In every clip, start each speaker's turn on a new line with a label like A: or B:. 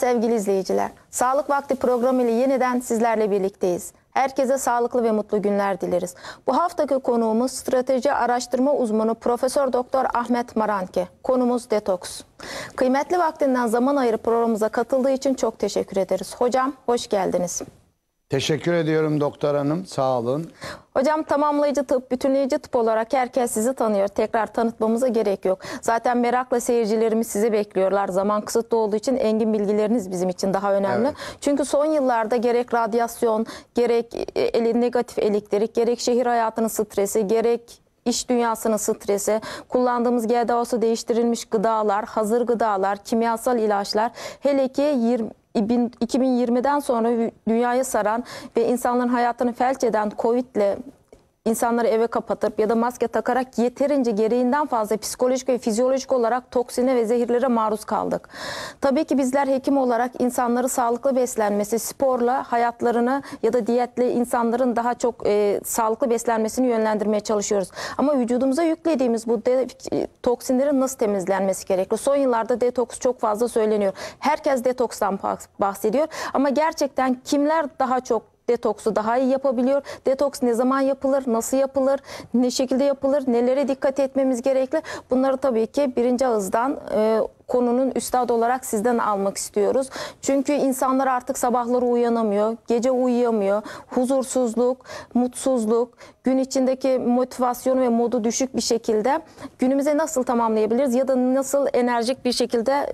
A: Sevgili izleyiciler, Sağlık Vakti programı ile yeniden sizlerle birlikteyiz. Herkese sağlıklı ve mutlu günler dileriz. Bu haftaki konuğumuz strateji araştırma uzmanı Profesör Doktor Ahmet Maranke. Konumuz detoks. Kıymetli vaktinden zaman ayırıp programımıza katıldığı için çok teşekkür ederiz. Hocam hoş geldiniz.
B: Teşekkür ediyorum doktor hanım. Sağ olun.
A: Hocam tamamlayıcı tıp, bütünleyici tıp olarak herkes sizi tanıyor. Tekrar tanıtmamıza gerek yok. Zaten merakla seyircilerimiz sizi bekliyorlar. Zaman kısıtlı olduğu için engin bilgileriniz bizim için daha önemli. Evet. Çünkü son yıllarda gerek radyasyon, gerek e, eli negatif elektrik, gerek şehir hayatının stresi, gerek iş dünyasının stresi, kullandığımız GDO'su değiştirilmiş gıdalar, hazır gıdalar, kimyasal ilaçlar, hele ki 20 2020'den sonra dünyayı saran ve insanların hayatını felç eden Covid ile insanları eve kapatıp ya da maske takarak yeterince gereğinden fazla psikolojik ve fizyolojik olarak toksine ve zehirlere maruz kaldık. Tabii ki bizler hekim olarak insanları sağlıklı beslenmesi, sporla hayatlarını ya da diyetle insanların daha çok e, sağlıklı beslenmesini yönlendirmeye çalışıyoruz. Ama vücudumuza yüklediğimiz bu toksinlerin nasıl temizlenmesi gerekli? Son yıllarda detoks çok fazla söyleniyor. Herkes detokstan bahsediyor ama gerçekten kimler daha çok Detoksu daha iyi yapabiliyor. Detoks ne zaman yapılır, nasıl yapılır, ne şekilde yapılır, nelere dikkat etmemiz gerekli. Bunları tabii ki birinci ağızdan e, konunun üstadı olarak sizden almak istiyoruz. Çünkü insanlar artık sabahları uyanamıyor, gece uyuyamıyor. Huzursuzluk, mutsuzluk, gün içindeki motivasyonu ve modu düşük bir şekilde günümüze nasıl tamamlayabiliriz ya da nasıl enerjik bir şekilde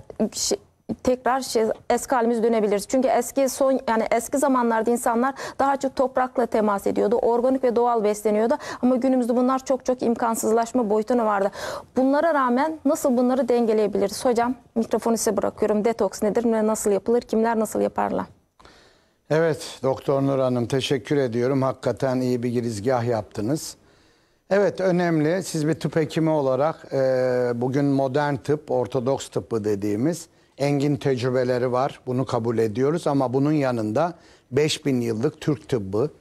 A: tekrar şey, eski halimiz dönebiliriz. Çünkü eski son yani eski zamanlarda insanlar daha çok toprakla temas ediyordu. Organik ve doğal besleniyordu. Ama günümüzde bunlar çok çok imkansızlaşma boyutuna vardı. Bunlara rağmen nasıl bunları dengeleyebiliriz? Hocam mikrofonu size bırakıyorum. Detoks nedir ve nasıl yapılır? Kimler nasıl yaparlar?
B: Evet Doktor Nur Hanım teşekkür ediyorum. Hakikaten iyi bir girizgah yaptınız. Evet önemli. Siz bir tıp hekimi olarak e, bugün modern tıp, ortodoks tıbbı dediğimiz engin tecrübeleri var. Bunu kabul ediyoruz ama bunun yanında 5000 yıllık Türk tıbbı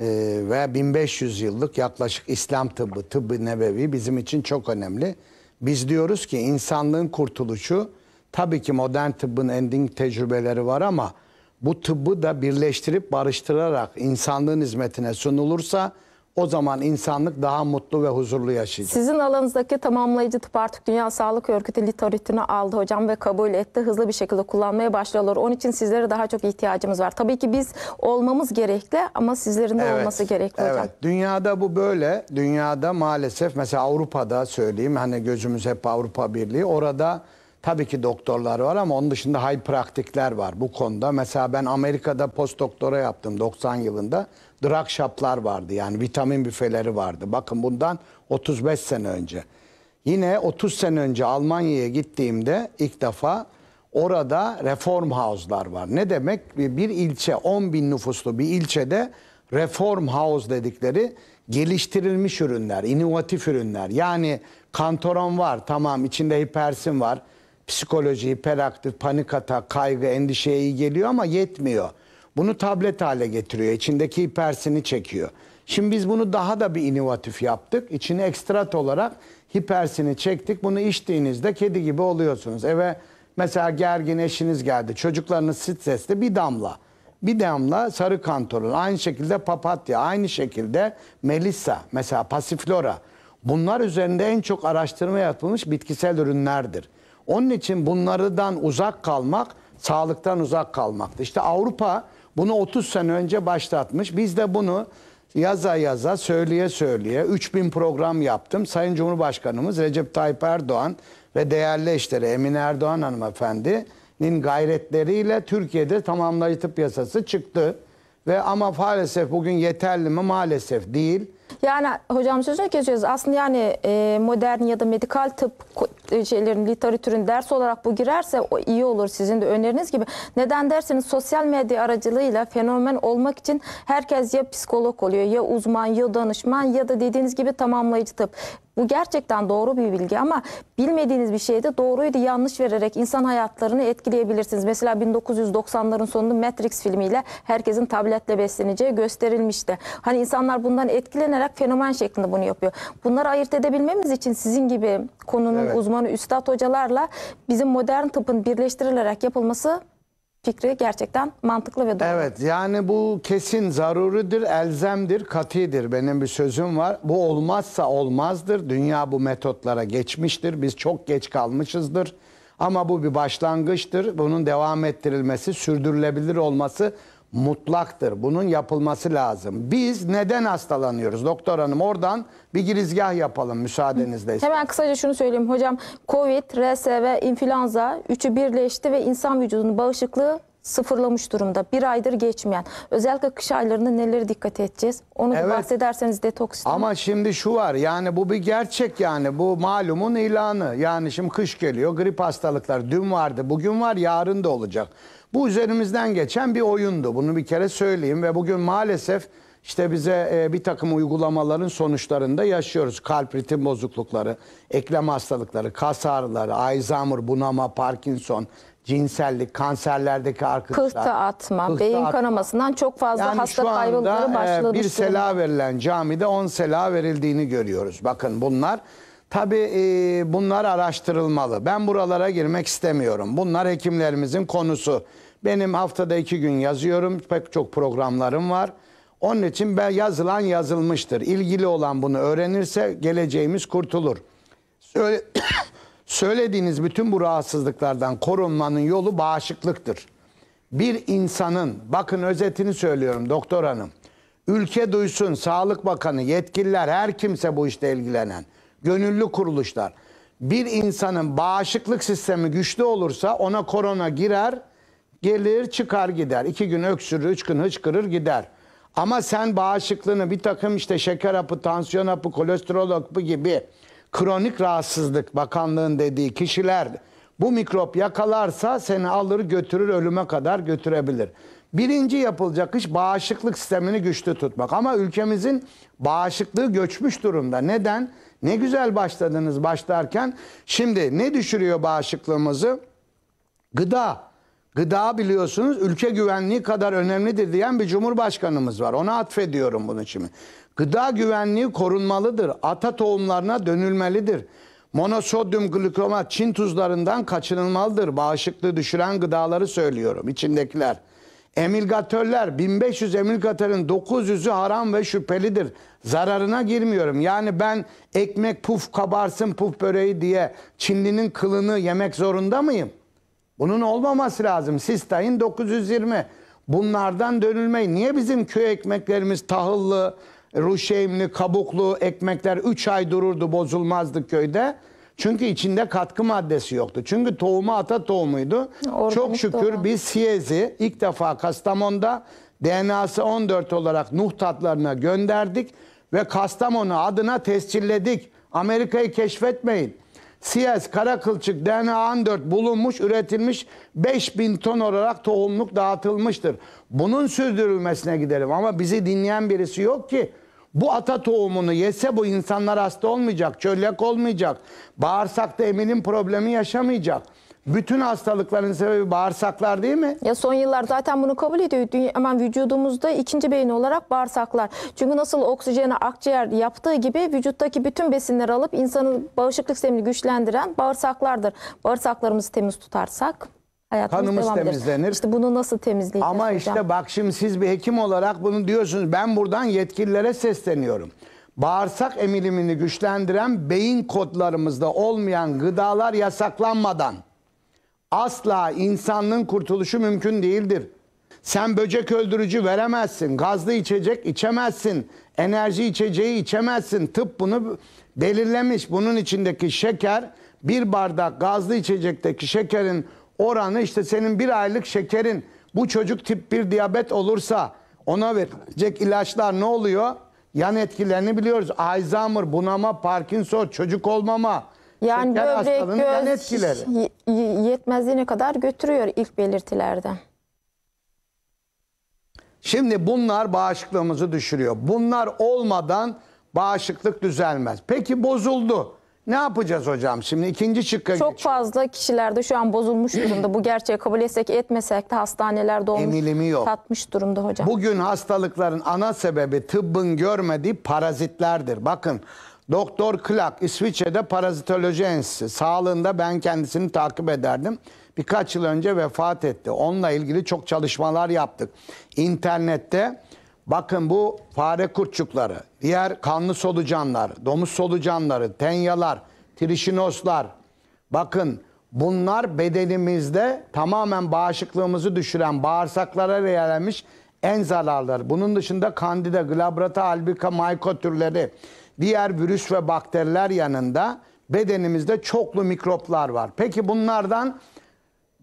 B: e, ve 1500 yıllık yaklaşık İslam tıbbı, tıbbı nebevi bizim için çok önemli. Biz diyoruz ki insanlığın kurtuluşu tabii ki modern tıbbın ending tecrübeleri var ama bu tıbbı da birleştirip barıştırarak insanlığın hizmetine sunulursa o zaman insanlık daha mutlu ve huzurlu yaşayacak. Sizin
A: alanınızdaki tamamlayıcı tıp artık Dünya Sağlık Örgütü litoritini aldı hocam ve kabul etti. Hızlı bir şekilde kullanmaya başlıyorlar. Onun için sizlere daha çok ihtiyacımız var. Tabii ki biz olmamız gerekli ama sizlerin de evet, olması gerekli evet.
B: hocam. Dünyada bu böyle. Dünyada maalesef mesela Avrupa'da söyleyeyim hani gözümüz hep Avrupa Birliği. Orada Tabii ki doktorlar var ama onun dışında high praktikler var bu konuda. Mesela ben Amerika'da post doktora yaptım 90 yılında drug shop'lar vardı. Yani vitamin büfeleri vardı. Bakın bundan 35 sene önce. Yine 30 sene önce Almanya'ya gittiğimde ilk defa orada reform house'lar var. Ne demek? Bir ilçe 10 bin nüfuslu bir ilçede reform house dedikleri geliştirilmiş ürünler, inovatif ürünler. Yani kantoron var tamam içinde hipersin var. Psikoloji, hiperaktif, panik atak, kaygı, endişeye iyi geliyor ama yetmiyor. Bunu tablet hale getiriyor. İçindeki hipersini çekiyor. Şimdi biz bunu daha da bir inovatif yaptık. İçine ekstrat olarak hipersini çektik. Bunu içtiğinizde kedi gibi oluyorsunuz. Eve mesela gergin eşiniz geldi. Çocuklarınız stresli bir damla. Bir damla sarı kantorun. Aynı şekilde papatya. Aynı şekilde melissa. Mesela pasiflora. Bunlar üzerinde en çok araştırma yapılmış bitkisel ürünlerdir. Onun için bunlardan uzak kalmak, sağlıktan uzak kalmaktır. İşte Avrupa bunu 30 sene önce başlatmış. Biz de bunu yaza yaza, söyleye söyleye 3000 program yaptım. Sayın Cumhurbaşkanımız Recep Tayyip Erdoğan ve değerli eşleri Emine Erdoğan hanımefendinin gayretleriyle Türkiye'de tamamlayıcı tıp yasası çıktı. Ve ama maalesef bugün yeterli mi? Maalesef değil.
A: Yani hocam sözünü kesiyoruz. Aslında yani e, modern ya da medikal tıp e, şeylerin literatürün ders olarak bu girerse o iyi olur sizin de öneriniz gibi. Neden derseniz sosyal medya aracılığıyla fenomen olmak için herkes ya psikolog oluyor ya uzman ya danışman ya da dediğiniz gibi tamamlayıcı tıp. Bu gerçekten doğru bir bilgi ama bilmediğiniz bir şeyde doğruyu da yanlış vererek insan hayatlarını etkileyebilirsiniz. Mesela 1990'ların sonunda Matrix filmiyle herkesin tabletle besleneceği gösterilmişti. Hani insanlar bundan etkilenen etkileyerek fenomen şeklinde bunu yapıyor. Bunları ayırt edebilmemiz için sizin gibi konunun evet. uzmanı üstad hocalarla bizim modern tıpın birleştirilerek yapılması fikri gerçekten mantıklı
B: ve doğru. Evet yani bu kesin zaruridir, elzemdir, katidir. Benim bir sözüm var. Bu olmazsa olmazdır. Dünya bu metotlara geçmiştir. Biz çok geç kalmışızdır. Ama bu bir başlangıçtır. Bunun devam ettirilmesi, sürdürülebilir olması mutlaktır. Bunun yapılması lazım. Biz neden hastalanıyoruz? Doktor hanım oradan bir girizgah yapalım müsaadenizle.
A: Hemen kısaca şunu söyleyeyim hocam. Covid, RSV, influenza üçü birleşti ve insan vücudunun bağışıklığı sıfırlamış durumda. Bir aydır geçmeyen. Özellikle kış aylarında neleri dikkat edeceğiz? Onu evet. bahsederseniz detoks. Ama
B: şimdi şu var yani bu bir gerçek yani bu malumun ilanı. Yani şimdi kış geliyor grip hastalıklar dün vardı bugün var yarın da olacak. Bu üzerimizden geçen bir oyundu. Bunu bir kere söyleyeyim ve bugün maalesef işte bize e, bir takım uygulamaların sonuçlarında yaşıyoruz. Kalp ritim bozuklukları, eklem hastalıkları, kas ağrıları, Alzheimer, bunama, Parkinson, cinsellik, kanserlerdeki arkadaşlar. Kıhtı atma, kıhtı beyin atma. kanamasından
A: çok fazla yani hasta kaybolmaları e, başladı. bir sela
B: verilen camide 10 sela verildiğini görüyoruz. Bakın bunlar Tabii e, bunlar araştırılmalı. Ben buralara girmek istemiyorum. Bunlar hekimlerimizin konusu. Benim haftada iki gün yazıyorum. Pek çok programlarım var. Onun için ben yazılan yazılmıştır. İlgili olan bunu öğrenirse geleceğimiz kurtulur. Söyle, söylediğiniz bütün bu rahatsızlıklardan korunmanın yolu bağışıklıktır. Bir insanın, bakın özetini söylüyorum doktor hanım. Ülke duysun, Sağlık Bakanı, yetkililer, her kimse bu işte ilgilenen gönüllü kuruluşlar. Bir insanın bağışıklık sistemi güçlü olursa ona korona girer, gelir çıkar gider. İki gün öksürür, üç gün hıçkırır gider. Ama sen bağışıklığını bir takım işte şeker hapı, tansiyon hapı, kolesterol hapı gibi kronik rahatsızlık bakanlığın dediği kişiler bu mikrop yakalarsa seni alır götürür ölüme kadar götürebilir. Birinci yapılacak iş bağışıklık sistemini güçlü tutmak. Ama ülkemizin bağışıklığı göçmüş durumda. Neden? Ne güzel başladınız başlarken. Şimdi ne düşürüyor bağışıklığımızı? Gıda. Gıda biliyorsunuz ülke güvenliği kadar önemlidir diyen bir cumhurbaşkanımız var. Ona atfediyorum bunu şimdi. Gıda güvenliği korunmalıdır. Ata tohumlarına dönülmelidir. Monosodyum glikomat Çin tuzlarından kaçınılmalıdır. Bağışıklığı düşüren gıdaları söylüyorum içindekiler. Emilgatörler 1500 emilgatörün 900'ü haram ve şüphelidir. Zararına girmiyorum. Yani ben ekmek puf kabarsın puf böreği diye Çinlinin kılını yemek zorunda mıyım? Bunun olmaması lazım. Sistayın 920. Bunlardan dönülmeyi. Niye bizim köy ekmeklerimiz tahıllı, ruşeymli, kabuklu ekmekler 3 ay dururdu bozulmazdı köyde? Çünkü içinde katkı maddesi yoktu. Çünkü tohumu ata tohumuydu. Organik Çok şükür doğru. biz siyezi ilk defa Kastamonda DNA'sı 14 olarak Nuh tatlarına gönderdik ve Kastamonu adına tescilledik. Amerika'yı keşfetmeyin. Siyas, Karakılçık, DNA 14 bulunmuş, üretilmiş 5000 ton olarak tohumluk dağıtılmıştır. Bunun sürdürülmesine gidelim ama bizi dinleyen birisi yok ki. Bu ata tohumunu yese bu insanlar hasta olmayacak, çöllek olmayacak, bağırsakta emilim problemi yaşamayacak. Bütün hastalıkların sebebi bağırsaklar değil mi?
A: Ya son yıllar zaten bunu kabul ediyor. Dünya, hemen vücudumuzda ikinci beyin olarak bağırsaklar. Çünkü nasıl oksijeni akciğer yaptığı gibi vücuttaki bütün besinleri alıp insanın bağışıklık sistemini güçlendiren bağırsaklardır. Bağırsaklarımızı temiz tutarsak hayatımız Kanımız devam temizlenir. İşte bunu nasıl temizleyeceğiz Ama hocam? işte
B: bak şimdi siz bir hekim olarak bunu diyorsunuz. Ben buradan yetkililere sesleniyorum bağırsak emilimini güçlendiren beyin kodlarımızda olmayan gıdalar yasaklanmadan asla insanlığın kurtuluşu mümkün değildir. Sen böcek öldürücü veremezsin, gazlı içecek içemezsin, enerji içeceği içemezsin. Tıp bunu belirlemiş. Bunun içindeki şeker, bir bardak gazlı içecekteki şekerin oranı işte senin bir aylık şekerin. Bu çocuk tip 1 diyabet olursa ona verecek ilaçlar ne oluyor? Yan etkilerini biliyoruz. Alzheimer, bunama, Parkinson, çocuk olmama, yani böbrek, göz etkileri.
A: y- yetmezliğine kadar götürüyor ilk belirtilerde.
B: Şimdi bunlar bağışıklığımızı düşürüyor. Bunlar olmadan bağışıklık düzelmez. Peki bozuldu. Ne yapacağız hocam şimdi? ikinci şıkka Çok
A: geçiyor. fazla kişilerde şu an bozulmuş durumda. Bu gerçeği kabul etsek etmesek de hastanelerde olmuş, Emilimi yok. tatmış durumda hocam. Bugün
B: hastalıkların ana sebebi tıbbın görmediği parazitlerdir. Bakın Doktor Clark İsviçre'de parazitoloji enstitüsü. Sağlığında ben kendisini takip ederdim. Birkaç yıl önce vefat etti. Onunla ilgili çok çalışmalar yaptık. İnternette bakın bu fare kurtçukları, diğer kanlı solucanlar, domuz solucanları, tenyalar, trişinoslar. Bakın bunlar bedenimizde tamamen bağışıklığımızı düşüren bağırsaklara yerlemiş en zararları. Bunun dışında kandida, glabrata, albika, mayko türleri, diğer virüs ve bakteriler yanında bedenimizde çoklu mikroplar var. Peki bunlardan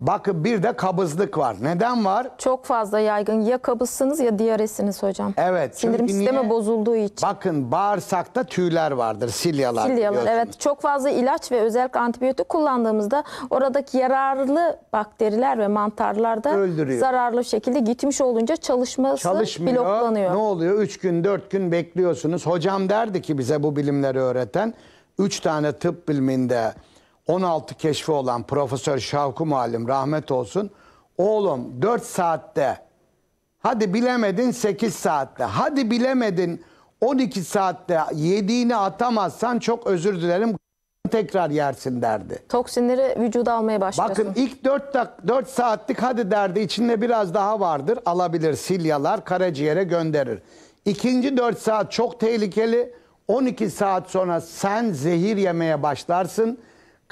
B: Bakın bir de kabızlık var. Neden var?
A: Çok fazla yaygın. Ya kabızsınız ya diyaresiniz hocam. Evet. Sindirim sistemi niye?
B: bozulduğu için. Bakın bağırsakta tüyler vardır, silyalar. Silyalar evet.
A: Çok fazla ilaç ve özellikle antibiyotik kullandığımızda oradaki yararlı bakteriler ve mantarlar da Öldürüyor. zararlı şekilde gitmiş olunca çalışması Çalışmıyor.
B: bloklanıyor. Ne oluyor? Üç gün dört gün bekliyorsunuz. Hocam derdi ki bize bu bilimleri öğreten üç tane tıp biliminde 16 keşfi olan Profesör Şavku Muallim rahmet olsun. Oğlum 4 saatte hadi bilemedin 8 saatte hadi bilemedin 12 saatte yediğini atamazsan çok özür dilerim tekrar yersin derdi.
A: Toksinleri vücuda almaya başlıyorsun. Bakın ilk
B: 4, 4 saatlik hadi derdi içinde biraz daha vardır alabilir silyalar karaciğere gönderir. İkinci 4 saat çok tehlikeli 12 saat sonra sen zehir yemeye başlarsın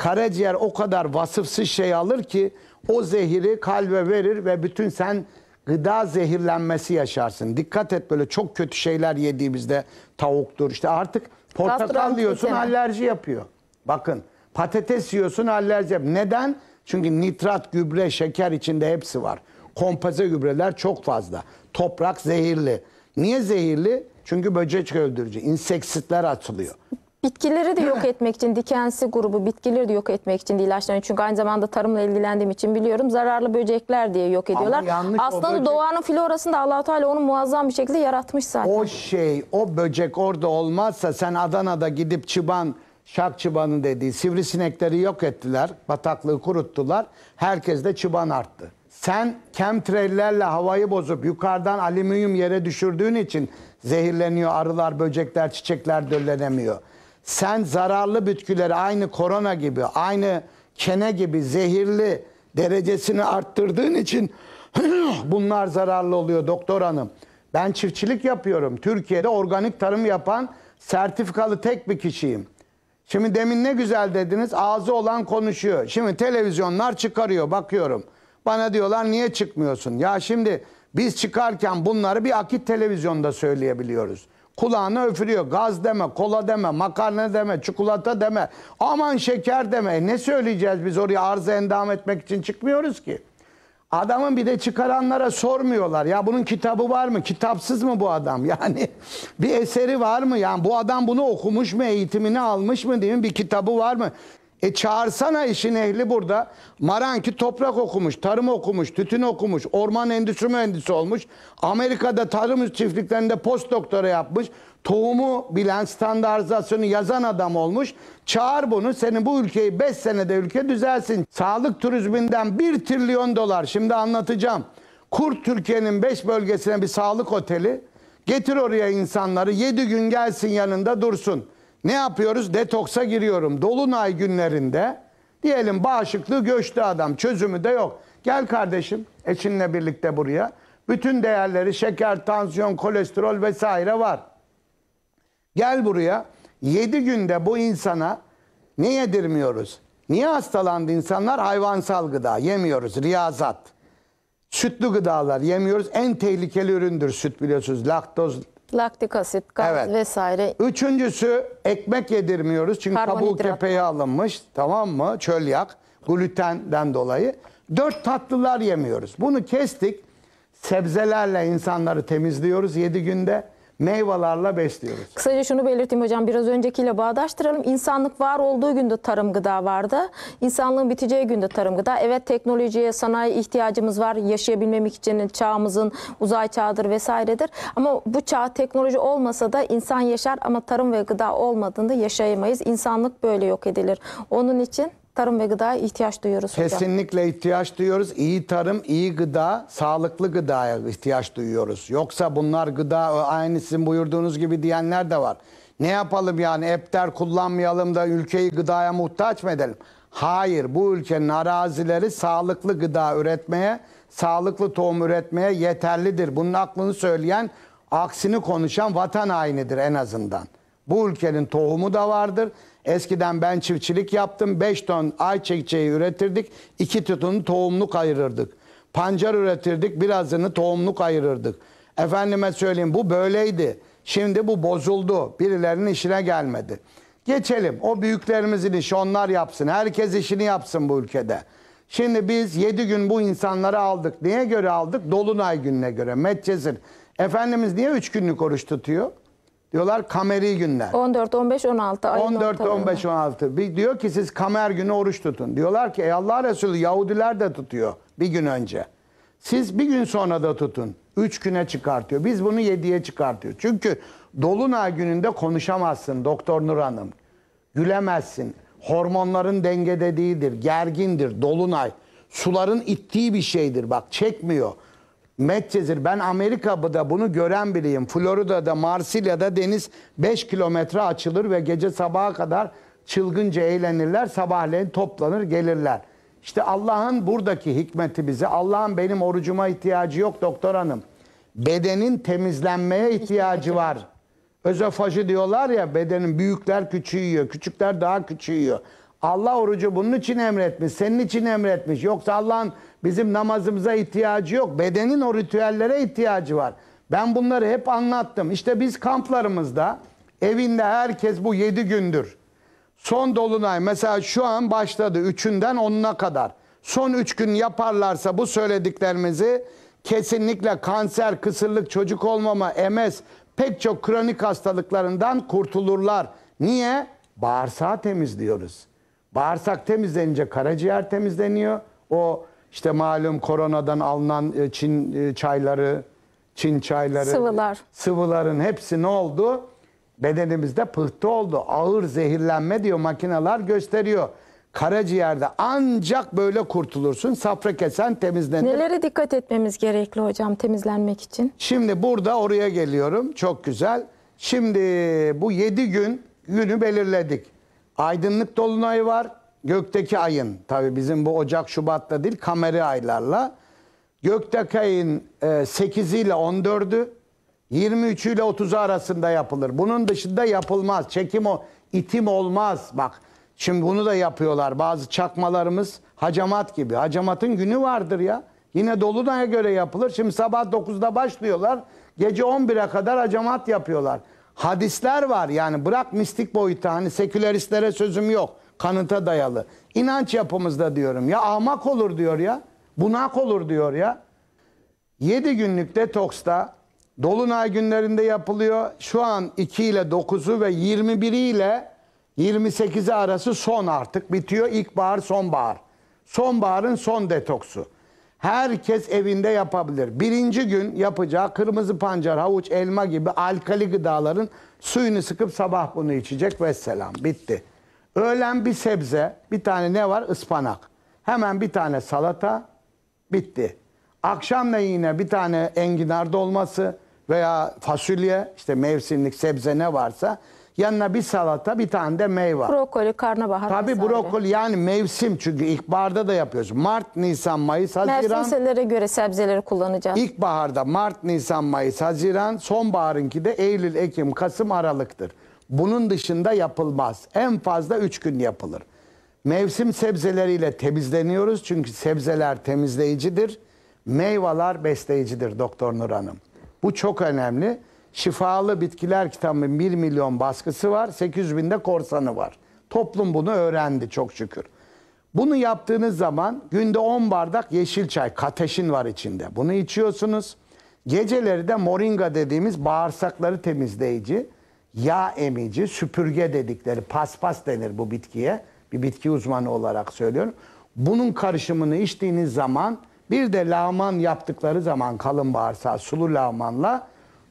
B: Karaciğer o kadar vasıfsız şey alır ki o zehiri kalbe verir ve bütün sen gıda zehirlenmesi yaşarsın. Dikkat et böyle çok kötü şeyler yediğimizde tavuktur işte artık portakal diyorsun alerji yapıyor. Bakın patates yiyorsun alerji yapıyor. Neden? Çünkü nitrat, gübre, şeker içinde hepsi var. Kompoze gübreler çok fazla. Toprak zehirli. Niye zehirli? Çünkü böcek öldürücü. İnseksitler atılıyor.
A: Bitkileri de yok etmek için dikensi grubu bitkileri de yok etmek için de ilaçlanıyor. Çünkü aynı zamanda tarımla ilgilendiğim için biliyorum zararlı böcekler diye yok ediyorlar. Aslında böcek- doğanın florasında allah Teala onu muazzam bir şekilde yaratmış zaten. O
B: şey, o böcek orada olmazsa sen Adana'da gidip çıban, şak çıbanı dediği sivrisinekleri yok ettiler. Bataklığı kuruttular. Herkes de çıban arttı. Sen kemtrellerle havayı bozup yukarıdan alüminyum yere düşürdüğün için zehirleniyor arılar, böcekler, çiçekler döllenemiyor sen zararlı bitkileri aynı korona gibi, aynı kene gibi zehirli derecesini arttırdığın için bunlar zararlı oluyor doktor hanım. Ben çiftçilik yapıyorum. Türkiye'de organik tarım yapan sertifikalı tek bir kişiyim. Şimdi demin ne güzel dediniz ağzı olan konuşuyor. Şimdi televizyonlar çıkarıyor bakıyorum. Bana diyorlar niye çıkmıyorsun? Ya şimdi biz çıkarken bunları bir akit televizyonda söyleyebiliyoruz kulağını öfürüyor. Gaz deme, kola deme, makarna deme, çikolata deme, aman şeker deme. E ne söyleyeceğiz biz oraya arıza endam etmek için çıkmıyoruz ki. Adamın bir de çıkaranlara sormuyorlar. Ya bunun kitabı var mı? Kitapsız mı bu adam? Yani bir eseri var mı? Yani bu adam bunu okumuş mu? Eğitimini almış mı? Değil mi? Bir kitabı var mı? E çağırsana işin ehli burada. Maranki toprak okumuş, tarım okumuş, tütün okumuş, orman endüstri mühendisi olmuş. Amerika'da tarım çiftliklerinde post doktora yapmış. Tohumu bilen, standartizasyonu yazan adam olmuş. Çağır bunu, senin bu ülkeyi 5 senede ülke düzelsin. Sağlık turizminden 1 trilyon dolar, şimdi anlatacağım. Kur Türkiye'nin 5 bölgesine bir sağlık oteli. Getir oraya insanları, 7 gün gelsin yanında dursun. Ne yapıyoruz? Detoksa giriyorum. Dolunay günlerinde diyelim bağışıklığı göçtü adam. Çözümü de yok. Gel kardeşim eşinle birlikte buraya. Bütün değerleri şeker, tansiyon, kolesterol vesaire var. Gel buraya. 7 günde bu insana ne yedirmiyoruz? Niye hastalandı insanlar? Hayvansal gıda yemiyoruz. Riyazat. Sütlü gıdalar yemiyoruz. En tehlikeli üründür süt biliyorsunuz. Laktoz
A: Laktik asit,
B: gaz Evet. vesaire. Üçüncüsü ekmek yedirmiyoruz çünkü kabuğu Karbonhidrat. köpeği alınmış tamam mı? Çölyak, glutenden dolayı. Dört tatlılar yemiyoruz. Bunu kestik. Sebzelerle insanları temizliyoruz yedi günde meyvelerle besliyoruz.
A: Kısaca şunu belirteyim hocam biraz öncekiyle bağdaştıralım. İnsanlık var olduğu günde tarım gıda vardı. İnsanlığın biteceği günde tarım gıda. Evet teknolojiye, sanayi ihtiyacımız var. Yaşayabilmemek için çağımızın uzay çağıdır vesairedir. Ama bu çağ teknoloji olmasa da insan yaşar ama tarım ve gıda olmadığında yaşayamayız. İnsanlık böyle yok edilir. Onun için tarım ve gıdaya ihtiyaç duyuyoruz hocam.
B: Kesinlikle ihtiyaç duyuyoruz. İyi tarım, iyi gıda, sağlıklı gıdaya ihtiyaç duyuyoruz. Yoksa bunlar gıda e, aynı sizin buyurduğunuz gibi diyenler de var. Ne yapalım yani epter kullanmayalım da ülkeyi gıdaya muhtaç mı edelim? Hayır bu ülkenin arazileri sağlıklı gıda üretmeye, sağlıklı tohum üretmeye yeterlidir. Bunun aklını söyleyen, aksini konuşan vatan hainidir en azından. Bu ülkenin tohumu da vardır, Eskiden ben çiftçilik yaptım. 5 ton ayçiçeği üretirdik. 2 tonu tohumluk ayırırdık. Pancar üretirdik. Birazını tohumluk ayırırdık. Efendime söyleyeyim bu böyleydi. Şimdi bu bozuldu. Birilerinin işine gelmedi. Geçelim. O büyüklerimizin işi onlar yapsın. Herkes işini yapsın bu ülkede. Şimdi biz 7 gün bu insanları aldık. Niye göre aldık? Dolunay gününe göre. Medcezir. Efendimiz niye 3 günlük oruç tutuyor? Diyorlar kameri günler.
A: 14, 15, 16.
B: ayın 14, ortalarında. 15, 16. Bir diyor ki siz kamer günü oruç tutun. Diyorlar ki ey Allah Resulü Yahudiler de tutuyor bir gün önce. Siz bir gün sonra da tutun. Üç güne çıkartıyor. Biz bunu yediye çıkartıyor. Çünkü dolunay gününde konuşamazsın Doktor Nur Hanım. Gülemezsin. Hormonların dengede değildir. Gergindir. Dolunay. Suların ittiği bir şeydir. Bak çekmiyor. Medcezir ben Amerika'da bunu gören biriyim. Florida'da, Marsilya'da deniz 5 kilometre açılır ve gece sabaha kadar çılgınca eğlenirler. Sabahleyin toplanır gelirler. İşte Allah'ın buradaki hikmeti bize. Allah'ın benim orucuma ihtiyacı yok doktor hanım. Bedenin temizlenmeye ihtiyacı var. Özofaji diyorlar ya bedenin büyükler küçüğü yiyor, küçükler daha küçüğü yiyor. Allah orucu bunun için emretmiş, senin için emretmiş. Yoksa Allah'ın Bizim namazımıza ihtiyacı yok. Bedenin o ritüellere ihtiyacı var. Ben bunları hep anlattım. İşte biz kamplarımızda evinde herkes bu yedi gündür. Son dolunay mesela şu an başladı üçünden onuna kadar. Son üç gün yaparlarsa bu söylediklerimizi kesinlikle kanser, kısırlık, çocuk olmama, MS pek çok kronik hastalıklarından kurtulurlar. Niye? Bağırsağı temizliyoruz. Bağırsak temizlenince karaciğer temizleniyor. O işte malum koronadan alınan e, Çin e, çayları, Çin çayları, Sıvılar. sıvıların hepsi ne oldu? Bedenimizde pıhtı oldu. Ağır zehirlenme diyor makineler gösteriyor. Karaciğerde ancak böyle kurtulursun. Safra kesen temizlenir. Nelere
A: dikkat etmemiz gerekli hocam temizlenmek için?
B: Şimdi burada oraya geliyorum. Çok güzel. Şimdi bu 7 gün günü belirledik. Aydınlık dolunayı var gökteki ayın tabi bizim bu Ocak Şubat'ta değil kameri aylarla gökteki ayın e, 8 ile 14'ü 23 ile 30 arasında yapılır. Bunun dışında yapılmaz. Çekim o itim olmaz. Bak şimdi bunu da yapıyorlar. Bazı çakmalarımız hacamat gibi. Hacamatın günü vardır ya. Yine Dolunay'a göre yapılır. Şimdi sabah 9'da başlıyorlar. Gece 11'e kadar hacamat yapıyorlar. Hadisler var yani bırak mistik boyutu hani seküleristlere sözüm yok. Kanıta dayalı. İnanç yapımızda diyorum ya ahmak olur diyor ya. Bunak olur diyor ya. 7 günlük detoksta Dolunay günlerinde yapılıyor. Şu an 2 ile 9'u ve 21 ile 28'i arası son artık bitiyor. İlkbahar, sonbahar. Sonbaharın son detoksu. Herkes evinde yapabilir. Birinci gün yapacağı kırmızı pancar, havuç, elma gibi alkali gıdaların suyunu sıkıp sabah bunu içecek. Vesselam. Bitti. Öğlen bir sebze, bir tane ne var? Ispanak. Hemen bir tane salata, bitti. Akşam da yine bir tane enginar dolması veya fasulye, işte mevsimlik sebze ne varsa yanına bir salata, bir tane de meyve.
A: Brokoli, karnabahar. Tabii vesaire. brokoli
B: yani mevsim çünkü ilkbaharda da yapıyoruz. Mart, Nisan, Mayıs, Haziran. Mevsimselere
A: göre sebzeleri kullanacağız.
B: İlkbaharda Mart, Nisan, Mayıs, Haziran, sonbaharınki de Eylül, Ekim, Kasım, Aralık'tır. Bunun dışında yapılmaz. En fazla 3 gün yapılır. Mevsim sebzeleriyle temizleniyoruz çünkü sebzeler temizleyicidir. Meyveler besleyicidir Doktor Nur Hanım. Bu çok önemli. Şifalı Bitkiler kitabının 1 milyon baskısı var. 800 bin de korsanı var. Toplum bunu öğrendi çok şükür. Bunu yaptığınız zaman günde 10 bardak yeşil çay, kateşin var içinde. Bunu içiyorsunuz. Geceleri de moringa dediğimiz bağırsakları temizleyici yağ emici, süpürge dedikleri paspas denir bu bitkiye. Bir bitki uzmanı olarak söylüyorum. Bunun karışımını içtiğiniz zaman bir de lağman yaptıkları zaman kalın bağırsağı sulu lağmanla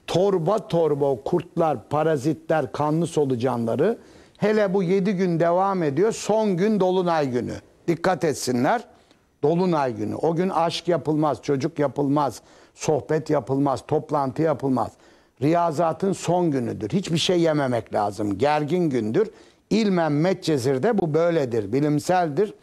B: torba torba kurtlar, parazitler, kanlı solucanları hele bu 7 gün devam ediyor. Son gün dolunay günü. Dikkat etsinler. Dolunay günü. O gün aşk yapılmaz, çocuk yapılmaz, sohbet yapılmaz, toplantı yapılmaz riyazatın son günüdür. Hiçbir şey yememek lazım. Gergin gündür. İlmen Medcezir'de bu böyledir, bilimseldir.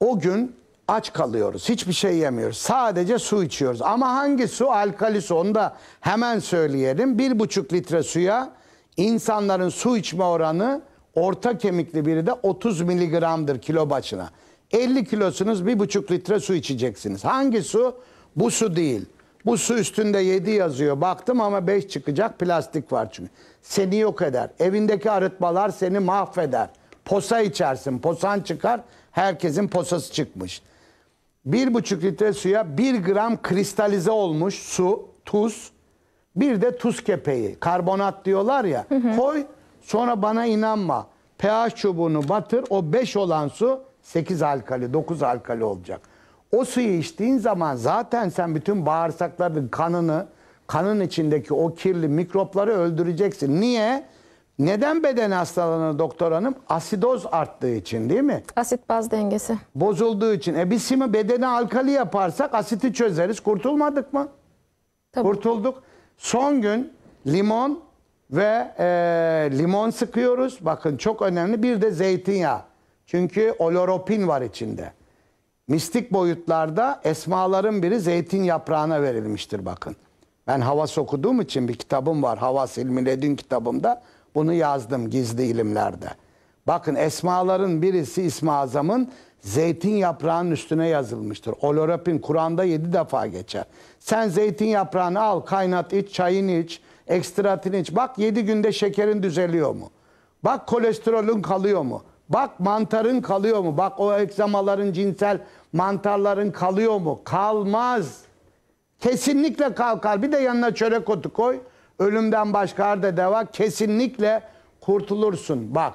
B: O gün aç kalıyoruz. Hiçbir şey yemiyoruz. Sadece su içiyoruz. Ama hangi su? Alkali su. Onu da hemen söyleyelim. Bir buçuk litre suya insanların su içme oranı orta kemikli biri de 30 miligramdır kilo başına. 50 kilosunuz bir buçuk litre su içeceksiniz. Hangi su? Bu su değil. Bu su üstünde 7 yazıyor. Baktım ama 5 çıkacak plastik var çünkü. Seni yok eder. Evindeki arıtmalar seni mahveder. Posa içersin. Posan çıkar. Herkesin posası çıkmış. 1,5 litre suya 1 gram kristalize olmuş su, tuz. Bir de tuz kepeği. Karbonat diyorlar ya. Hı hı. Koy sonra bana inanma. pH çubuğunu batır. O 5 olan su 8 alkali, 9 alkali olacak. O suyu içtiğin zaman zaten sen bütün bağırsakların kanını, kanın içindeki o kirli mikropları öldüreceksin. Niye? Neden beden hastalanır doktor hanım? Asidoz arttığı için değil mi? Asit baz dengesi. Bozulduğu için. E biz şimdi bedeni alkali yaparsak asiti çözeriz. Kurtulmadık mı? Tabii. Kurtulduk. Son gün limon ve e, limon sıkıyoruz. Bakın çok önemli. Bir de zeytinyağı. Çünkü oloropin var içinde mistik boyutlarda esmaların biri zeytin yaprağına verilmiştir bakın. Ben havas okuduğum için bir kitabım var. Havas ilmi ledün kitabımda bunu yazdım gizli ilimlerde. Bakın esmaların birisi İsmi Azam'ın zeytin yaprağının üstüne yazılmıştır. Olorapin Kur'an'da yedi defa geçer. Sen zeytin yaprağını al kaynat iç çayını iç ekstratini iç. Bak yedi günde şekerin düzeliyor mu? Bak kolesterolün kalıyor mu? Bak mantarın kalıyor mu? Bak o egzamaların cinsel mantarların kalıyor mu? Kalmaz. Kesinlikle kalkar. Bir de yanına çörek otu koy. Ölümden başka arda deva. Kesinlikle kurtulursun. Bak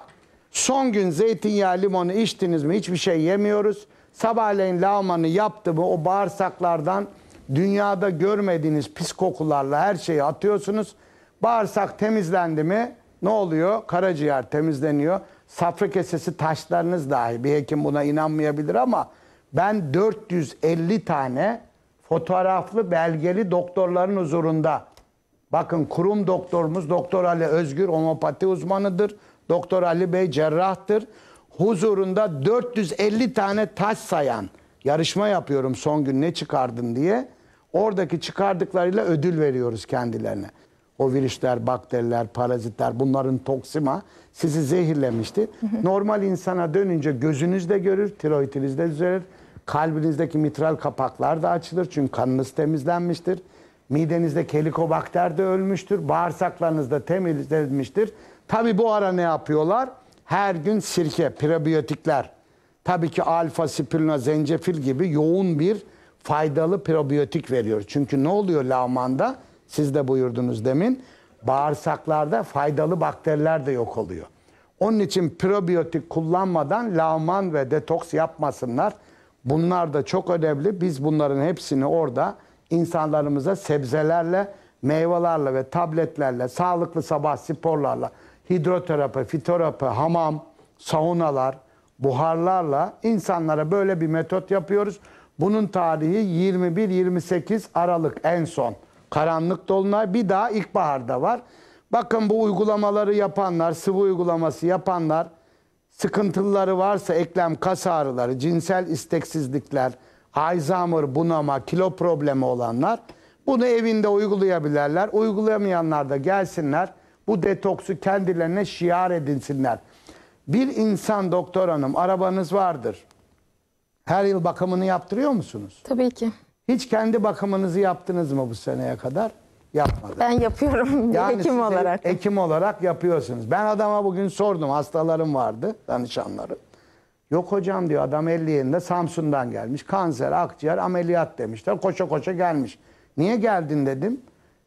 B: son gün zeytinyağı limonu içtiniz mi? Hiçbir şey yemiyoruz. Sabahleyin lağmanı yaptı mı o bağırsaklardan dünyada görmediğiniz pis kokularla her şeyi atıyorsunuz. Bağırsak temizlendi mi ne oluyor? Karaciğer temizleniyor safra kesesi taşlarınız dahi bir hekim buna inanmayabilir ama ben 450 tane fotoğraflı belgeli doktorların huzurunda bakın kurum doktorumuz Doktor Ali Özgür omopati uzmanıdır. Doktor Ali Bey cerrahtır. Huzurunda 450 tane taş sayan yarışma yapıyorum son gün ne çıkardın diye. Oradaki çıkardıklarıyla ödül veriyoruz kendilerine o virüsler, bakteriler, parazitler bunların toksima sizi zehirlemişti. Normal insana dönünce gözünüz de görür, tiroidiniz de düzelir. Kalbinizdeki mitral kapaklar da açılır çünkü kanınız temizlenmiştir. Midenizde helikobakter de ölmüştür. Bağırsaklarınız da temizlenmiştir. Tabi bu ara ne yapıyorlar? Her gün sirke, probiyotikler. Tabii ki alfa, spirulina, zencefil gibi yoğun bir faydalı probiyotik veriyor. Çünkü ne oluyor lavmanda? Siz de buyurdunuz demin. Bağırsaklarda faydalı bakteriler de yok oluyor. Onun için probiyotik kullanmadan lavman ve detoks yapmasınlar. Bunlar da çok önemli. Biz bunların hepsini orada insanlarımıza sebzelerle, meyvelerle ve tabletlerle, sağlıklı sabah sporlarla, hidroterapi, fitoterapi, hamam, saunalar, buharlarla insanlara böyle bir metot yapıyoruz. Bunun tarihi 21-28 Aralık en son. Karanlık dolunay bir daha ilkbaharda var. Bakın bu uygulamaları yapanlar, sıvı uygulaması yapanlar sıkıntıları varsa eklem kas ağrıları, cinsel isteksizlikler, Alzheimer, bunama, kilo problemi olanlar bunu evinde uygulayabilirler. Uygulayamayanlar da gelsinler bu detoksu kendilerine şiar edinsinler. Bir insan doktor hanım arabanız vardır. Her yıl bakımını yaptırıyor musunuz? Tabii ki. Hiç kendi bakımınızı yaptınız mı bu seneye kadar? Yapmadım. Ben yapıyorum yani hekim olarak. Hekim olarak yapıyorsunuz. Ben adama bugün sordum. Hastalarım vardı, danışanlarım. Yok hocam diyor adam 50 yılında Samsun'dan gelmiş. Kanser, akciğer, ameliyat demişler. Koşa koşa gelmiş. Niye geldin dedim.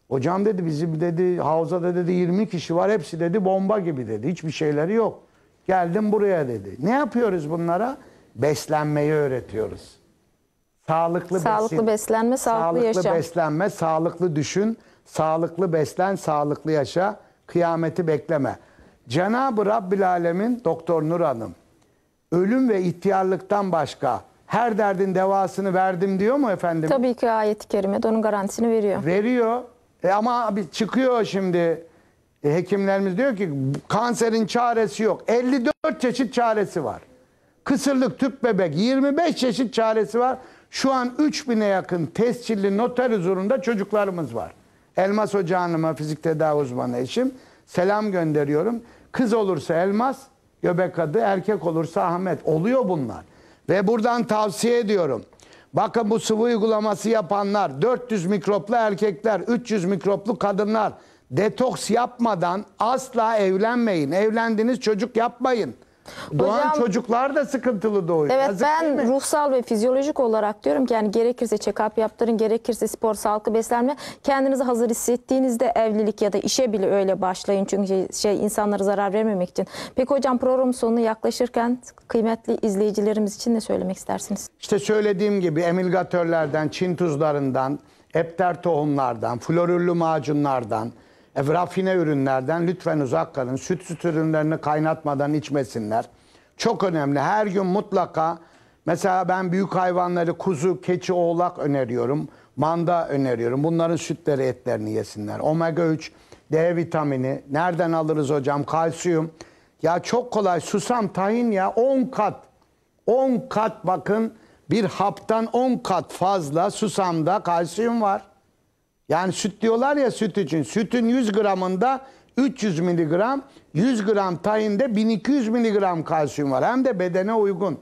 B: Hocam dedi bizim dedi havzada dedi 20 kişi var. Hepsi dedi bomba gibi dedi. Hiçbir şeyleri yok. Geldim buraya dedi. Ne yapıyoruz bunlara? Beslenmeyi öğretiyoruz. Sağlıklı, sağlıklı besin,
A: beslenme, sağlıklı, sağlıklı yaşam.
B: beslenme, sağlıklı düşün, sağlıklı beslen, sağlıklı yaşa, kıyameti bekleme. Cenab-ı Rabbil Alemin Doktor Nur Hanım, ölüm ve ihtiyarlıktan başka her derdin devasını verdim diyor mu efendim?
A: Tabii ki ayet-i kerimede onun garantisini veriyor.
B: Veriyor. E ama bir çıkıyor şimdi e hekimlerimiz diyor ki kanserin çaresi yok. 54 çeşit çaresi var. Kısırlık, tüp bebek 25 çeşit çaresi var. Şu an 3000'e yakın tescilli noter huzurunda çocuklarımız var. Elmas Hoca Hanım'a fizik tedavi uzmanı eşim. Selam gönderiyorum. Kız olursa Elmas, göbek adı, erkek olursa Ahmet. Oluyor bunlar. Ve buradan tavsiye ediyorum. Bakın bu sıvı uygulaması yapanlar, 400 mikroplu erkekler, 300 mikroplu kadınlar detoks yapmadan asla evlenmeyin. Evlendiniz çocuk yapmayın. Doğan Hocam, çocuklar da sıkıntılı doğuyor. Evet Yazık ben
A: ruhsal ve fizyolojik olarak diyorum ki yani gerekirse check-up yaptırın, gerekirse spor, sağlıklı beslenme. Kendinizi hazır hissettiğinizde evlilik ya da işe bile öyle başlayın. Çünkü şey insanlara zarar vermemek için. Peki hocam program sonuna yaklaşırken kıymetli izleyicilerimiz için ne söylemek istersiniz?
B: İşte söylediğim gibi emilgatörlerden, çin tuzlarından, epter tohumlardan, florüllü macunlardan, e, rafine ürünlerden lütfen uzak kalın. Süt süt ürünlerini kaynatmadan içmesinler. Çok önemli. Her gün mutlaka mesela ben büyük hayvanları kuzu, keçi, oğlak öneriyorum. Manda öneriyorum. Bunların sütleri, etlerini yesinler. Omega 3, D vitamini. Nereden alırız hocam? Kalsiyum. Ya çok kolay. Susam, tahin ya 10 kat. 10 kat bakın bir haptan 10 kat fazla susamda kalsiyum var. Yani süt diyorlar ya süt için. Sütün 100 gramında 300 miligram, 100 gram tayinde 1200 miligram kalsiyum var. Hem de bedene uygun.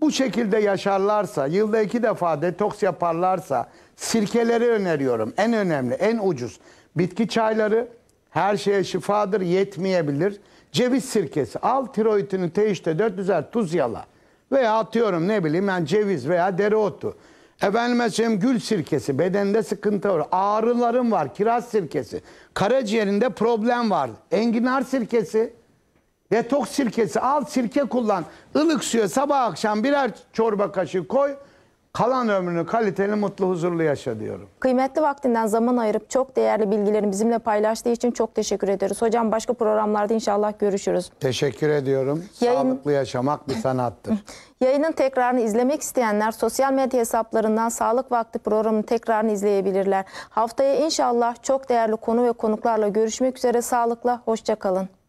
B: Bu şekilde yaşarlarsa, yılda iki defa detoks yaparlarsa sirkeleri öneriyorum. En önemli, en ucuz. Bitki çayları her şeye şifadır, yetmeyebilir. Ceviz sirkesi. Al tiroidini teşte 4 tuz yala. Veya atıyorum ne bileyim ben yani ceviz veya dereotu. Efendime söyleyeyim gül sirkesi, bedende sıkıntı var, ağrılarım var, kiraz sirkesi, karaciğerinde problem var, enginar sirkesi, detoks sirkesi, al sirke kullan, ılık suya sabah akşam birer çorba kaşığı koy, Kalan ömrünü kaliteli, mutlu, huzurlu yaşa diyorum.
A: Kıymetli vaktinden zaman ayırıp çok değerli bilgilerini bizimle paylaştığı için çok teşekkür ederiz. Hocam başka programlarda inşallah görüşürüz.
B: Teşekkür ediyorum. Yayın... Sağlıklı yaşamak bir sanattır.
A: Yayının tekrarını izlemek isteyenler sosyal medya hesaplarından Sağlık Vakti programının tekrarını izleyebilirler. Haftaya inşallah çok değerli konu ve konuklarla görüşmek üzere sağlıkla, hoşçakalın.